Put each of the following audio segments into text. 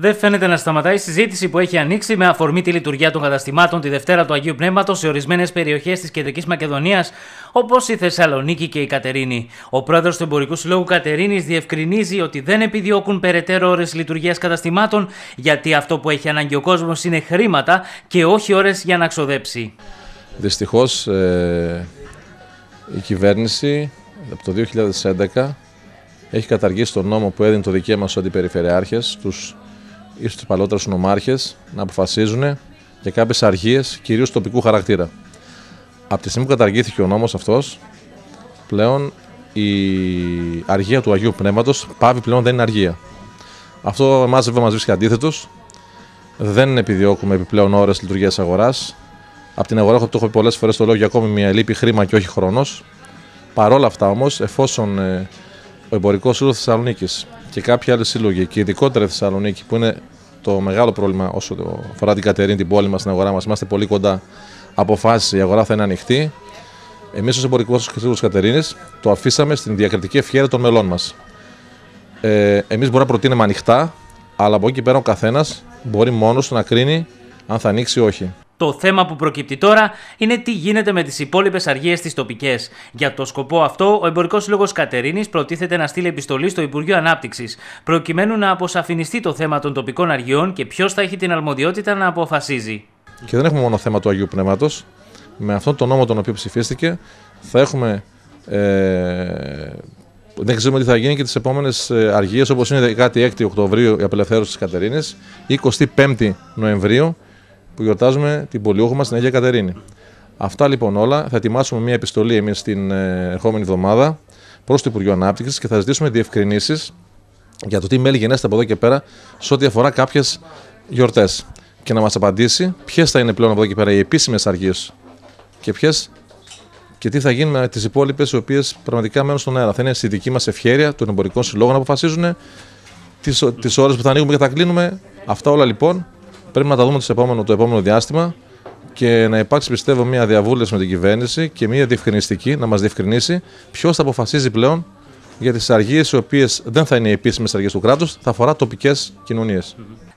Δεν φαίνεται να σταματάει η συζήτηση που έχει ανοίξει με αφορμή τη λειτουργία των καταστημάτων τη Δευτέρα του Αγίου Πνεύματος σε ορισμένες περιοχές της Κεντρικής Μακεδονίας, όπως η Θεσσαλονίκη και η Κατερίνη. Ο πρόεδρος του Εμπορικού Συλλόγου Κατερίνης διευκρινίζει ότι δεν επιδιώκουν περαιτέρω ώρες λειτουργίας καταστημάτων, γιατί αυτό που έχει ανάγκη ο κόσμος είναι χρήματα και όχι ώρες για να ξοδέψει. Δυστυχώς ε, η κυβέρνηση από το 2011 έχει καταργήσει τον νόμο που έδινε το δικαίωμα στους αντιπεριφερειάρχες, τους ή στου παλαιότερου νομάρχε να αποφασίζουν για κάποιες αργίε, κυρίως τοπικού χαρακτήρα. Από τη στιγμή που καταργήθηκε ο νόμος αυτός, πλέον η αργία του Αγίου Πνεύματος πάβει πλέον δεν είναι αργία. Αυτό εμά βέβαια μα βρίσκει αντίθετος. Δεν επιδιώκουμε επιπλέον ώρες λειτουργίας αγορά. Από την αγορά, το έχω πει πολλές φορές το λέω για ακόμη μια λύπη χρήμα και όχι χρόνος. Παρ' όλα αυτά όμως, εφόσον ε, ο εμπορικός σύλλογο για ακομη μια λυπη χρημα και οχι χρονο Παρόλα αυτα ομω εφοσον ο εμπορικο συλλογο θεσσαλονικη και κάποιοι άλλοι σύλλογοι και ειδικότερα η Θεσσαλονίκη που είναι το μεγάλο πρόβλημα όσο αφορά την Κατερίνη, την πόλη μας, την αγορά μας. Είμαστε πολύ κοντά. Αποφάσει η αγορά θα είναι ανοιχτή. Εμείς ως εμπορικός σύλλογο Κατερίνης το αφήσαμε στην διακριτική ευχαίρεια των μελών μας. Ε, Εμείς μπορούμε να προτείνουμε ανοιχτά, αλλά από εκεί πέρα ο καθένας μπορεί μόνος του να κρίνει αν θα ανοίξει ή όχι. Το θέμα που προκύπτει τώρα είναι τι γίνεται με τις υπόλοιπες αργίες τις τοπικές. Για το σκοπό αυτό, ο Εμπορικός λόγο Κατερίνης προτίθεται να στείλει επιστολή στο Υπουργείο Ανάπτυξης, προκειμένου να αποσαφινιστεί το θέμα των τοπικών αργιών και ποιος θα έχει την αρμοδιότητα να αποφασίζει. Και δεν έχουμε μόνο θέμα του Αγίου Πνεύματος. Με αυτόν τον νόμο τον οποίο ψηφίστηκε, θα έχουμε. Ε, δεν ξέρουμε τι θα γίνει και τις επόμενες ε, αργίες, όπως είναι 16 Οκτωβρίου η απελευθέρωση της Κατερίνης, 25 Νοεμβρίου που γιορτάζουμε την Πολιούχο μας την Αγία Κατερίνη. Αυτά λοιπόν όλα. Θα ετοιμάσουμε μια επιστολή εμείς την ε, ερχόμενη εβδομάδα προς το Υπουργείο Ανάπτυξης και θα ζητήσουμε διευκρινήσεις για το τι μέλη γενέστε από εδώ και πέρα σε ό,τι αφορά κάποιες γιορτές. Και να μας απαντήσει ποιες θα είναι πλέον από εδώ και πέρα οι επίσημες αργίες και ποιες και τι θα γίνει με τις υπόλοιπες οι οποίες πραγματικά μένουν στον αέρα. Θα είναι στη δική μας ευχαίρεια των εμπορικών συλλόγων να αποφασίζουν τις ώρες που θα ανοίγουμε και θα κλείνουμε. Αυτά όλα λοιπόν Πρέπει να τα δούμε το επόμενο, το επόμενο διάστημα και να υπάρξει πιστεύω μια διαβούλευση με την κυβέρνηση και μια διευκρινιστική να μας διευκρινίσει ποιος θα αποφασίζει πλέον για τις αργίες οι οποίες δεν θα είναι οι επίσημες αργίες του κράτους, θα αφορά τοπικές κοινωνίες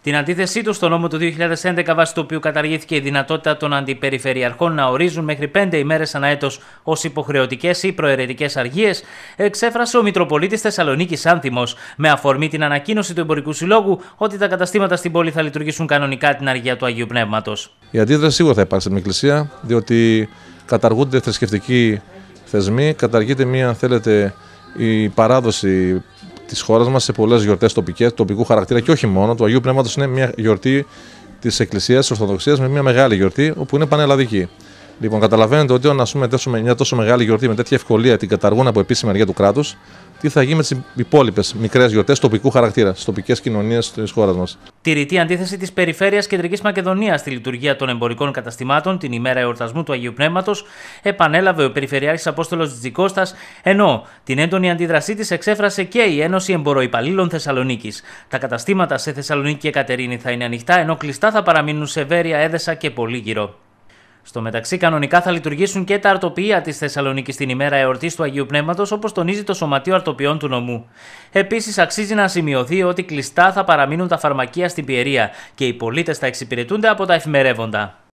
την αντίθεσή του στο νόμο του 2011, βάσει του οποίου καταργήθηκε η δυνατότητα των αντιπεριφερειαρχών να ορίζουν μέχρι πέντε ημέρες ανά έτος ως υποχρεωτικές ή προαιρετικές αργίες, εξέφρασε ο Μητροπολίτης Θεσσαλονίκης Άνθιμος, με αφορμή την ανακοίνωση του Εμπορικού Συλλόγου ότι τα καταστήματα στην πόλη θα λειτουργήσουν κανονικά την αργία του Αγίου Πνεύματος. Η αντίδραση σίγουρα θα υπάρξει στην Εκκλησία, διότι καταργούνται θρησκευτικοί θεσμοί, καταργείται μία, αν θέλετε, η αντιδραση σιγουρα θα υπαρξει στην εκκλησια διοτι καταργουνται θρησκευτικοι θεσμοι καταργειται μια θελετε η παραδοση της χώρας μας σε πολλές γιορτές τοπικού χαρακτήρα και όχι μόνο. Το Αγίου Πνεύματος είναι μια γιορτή της Εκκλησίας της Ορθοδοξίας με μια μεγάλη γιορτή όπου είναι πανελλαδική. Λοιπόν, καταλαβαίνετε ότι όταν μια τόσο μεγάλη γιορτή με τέτοια ευκολία την καταργούν από επίσημη αριά του κράτους, τι θα γίνει με τις υπόλοιπες μικρές γιορτές τοπικού χαρακτήρα, στις τοπικές κοινωνίες της χώρας μας. Τη ρητή αντίθεση της Περιφέρειας Κεντρικής Μακεδονίας στη λειτουργία των εμπορικών καταστημάτων την ημέρα εορτασμού του Αγίου Πνεύματος επανέλαβε ο Περιφερειάρχης Απόστολος Τζικώστας, ενώ την έντονη αντίδρασή της εξέφρασε και η Ένωση Εμποροϊπαλλήλων Θεσσαλονίκης. Τα καταστήματα σε Θεσσαλονίκη και Κατερίνη θα είναι ανοιχτά, ενώ κλειστά θα παραμείνουν σε Βέρεια, Έδεσα και Πολύγυρο. Στο μεταξύ, κανονικά θα λειτουργήσουν και τα αρτοπία της Θεσσαλονίκης την ημέρα εορτής του Αγίου Πνεύματος, όπως τονίζει το Σωματείο αρτοπιών του Νομού. Επίσης, αξίζει να σημειωθεί ότι κλειστά θα παραμείνουν τα φαρμακεία στην Πιερία και οι πολίτες θα εξυπηρετούνται από τα εφημερεύοντα.